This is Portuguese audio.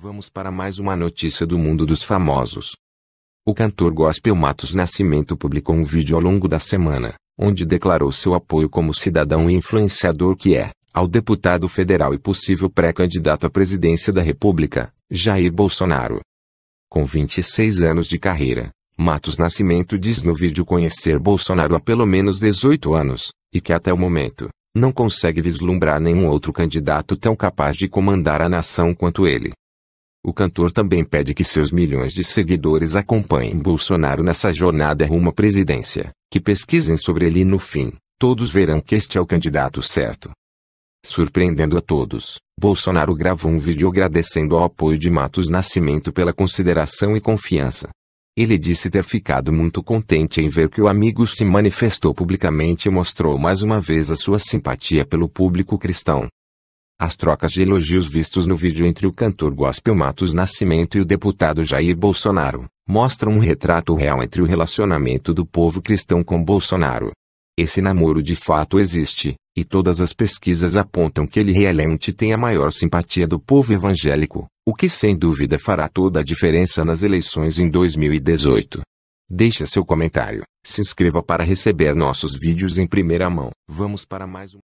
Vamos para mais uma notícia do mundo dos famosos. O cantor gospel Matos Nascimento publicou um vídeo ao longo da semana, onde declarou seu apoio como cidadão e influenciador que é, ao deputado federal e possível pré-candidato à presidência da República, Jair Bolsonaro. Com 26 anos de carreira, Matos Nascimento diz no vídeo conhecer Bolsonaro há pelo menos 18 anos, e que até o momento, não consegue vislumbrar nenhum outro candidato tão capaz de comandar a nação quanto ele. O cantor também pede que seus milhões de seguidores acompanhem Bolsonaro nessa jornada rumo à presidência, que pesquisem sobre ele e no fim, todos verão que este é o candidato certo. Surpreendendo a todos, Bolsonaro gravou um vídeo agradecendo ao apoio de Matos Nascimento pela consideração e confiança. Ele disse ter ficado muito contente em ver que o amigo se manifestou publicamente e mostrou mais uma vez a sua simpatia pelo público cristão. As trocas de elogios vistos no vídeo entre o cantor gospel Matos Nascimento e o deputado Jair Bolsonaro mostram um retrato real entre o relacionamento do povo cristão com Bolsonaro. Esse namoro de fato existe, e todas as pesquisas apontam que ele realmente tem a maior simpatia do povo evangélico, o que sem dúvida fará toda a diferença nas eleições em 2018. Deixe seu comentário, se inscreva para receber nossos vídeos em primeira mão. Vamos para mais um